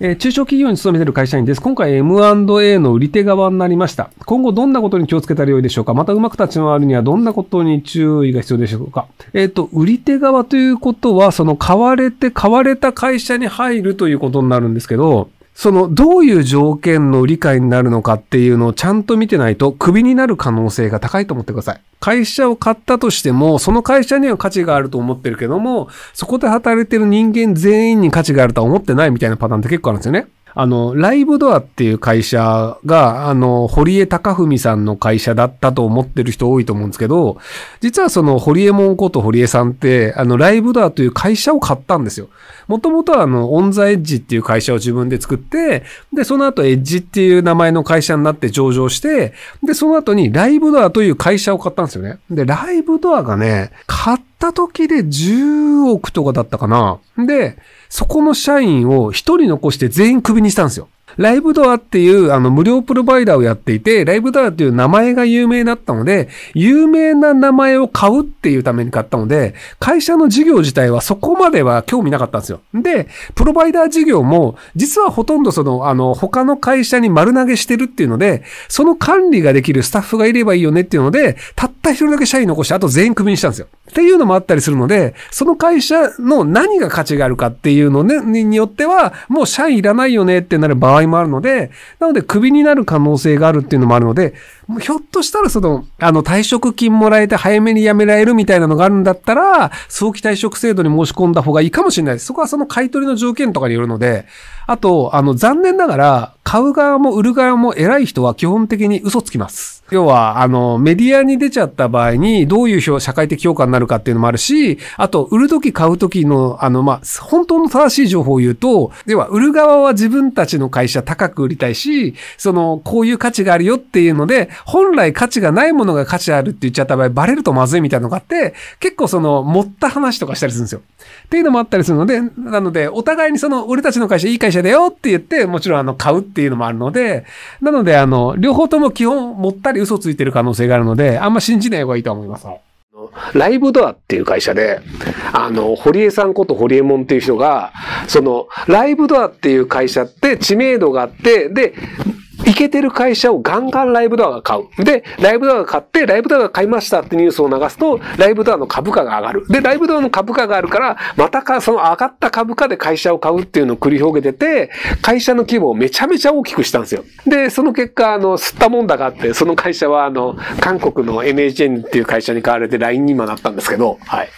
えー、中小企業に勤めている会社員です。今回 M&A の売り手側になりました。今後どんなことに気をつけたらよいでしょうかまたうまく立ち回るにはどんなことに注意が必要でしょうかえっ、ー、と、売り手側ということは、その買われて、買われた会社に入るということになるんですけど、そのどういう条件の理解になるのかっていうのをちゃんと見てないとクビになる可能性が高いと思ってください。会社を買ったとしても、その会社には価値があると思ってるけども、そこで働いてる人間全員に価値があるとは思ってないみたいなパターンって結構あるんですよね。あの、ライブドアっていう会社が、あの、堀江貴文さんの会社だったと思ってる人多いと思うんですけど、実はその堀江門こと堀江さんって、あの、ライブドアという会社を買ったんですよ。もともとはあの、オンザエッジっていう会社を自分で作って、で、その後エッジっていう名前の会社になって上場して、で、その後にライブドアという会社を買ったんですよね。で、ライブドアがね、買っった時で10億とかだったかな。で、そこの社員を1人残して全員クビにしたんですよ。ライブドアっていうあの無料プロバイダーをやっていて、ライブドアっていう名前が有名だったので、有名な名前を買うっていうために買ったので、会社の事業自体はそこまでは興味なかったんですよ。で、プロバイダー事業も、実はほとんどその、あの、他の会社に丸投げしてるっていうので、その管理ができるスタッフがいればいいよねっていうので、たった一人だけ社員残して、あと全員クビにしたんですよ。っていうのもあったりするので、その会社の何が価値があるかっていうのね、によっては、もう社員いらないよねってなる場合もあるので、なのでクビになる可能性があるっていうのもあるので、ひょっとしたらその、あの退職金もらえて早めに辞められるみたいなのがあるんだったら、早期退職制度に申し込んだ方がいいかもしれないです。そこはその買い取りの条件とかによるので、あと、あの残念ながら、買う側も売る側も偉い人は基本的に嘘つきます。要は、あの、メディアに出ちゃった場合に、どういう社会的評価になるかっていうのもあるし、あと、売るとき買うときの、あの、まあ、本当の正しい情報を言うと、要は、売る側は自分たちの会社高く売りたいし、その、こういう価値があるよっていうので、本来価値がないものが価値あるって言っちゃった場合、バレるとまずいみたいなのがあって、結構その、持った話とかしたりするんですよ。っていうのもあったりするので、なので、お互いにその、俺たちの会社いい会社だよって言って、もちろんあの、買うっていうのもあるので、なので、あの、両方とも基本、持ったりり嘘ついてる可能性があるので、あんま信じない方がいいと思います。ライブドアっていう会社で、あの、堀江さんこと堀江門っていう人が、その、ライブドアっていう会社って知名度があって、で、イケてる会社をガンガンライブドアが買う。で、ライブドアが買って、ライブドアが買いましたってニュースを流すと、ライブドアの株価が上がる。で、ライブドアの株価があるから、またか、その上がった株価で会社を買うっていうのを繰り広げてて、会社の規模をめちゃめちゃ大きくしたんですよ。で、その結果、あの、吸ったもんだがあって、その会社は、あの、韓国の n h n っていう会社に買われて LINE にもなったんですけど、はい。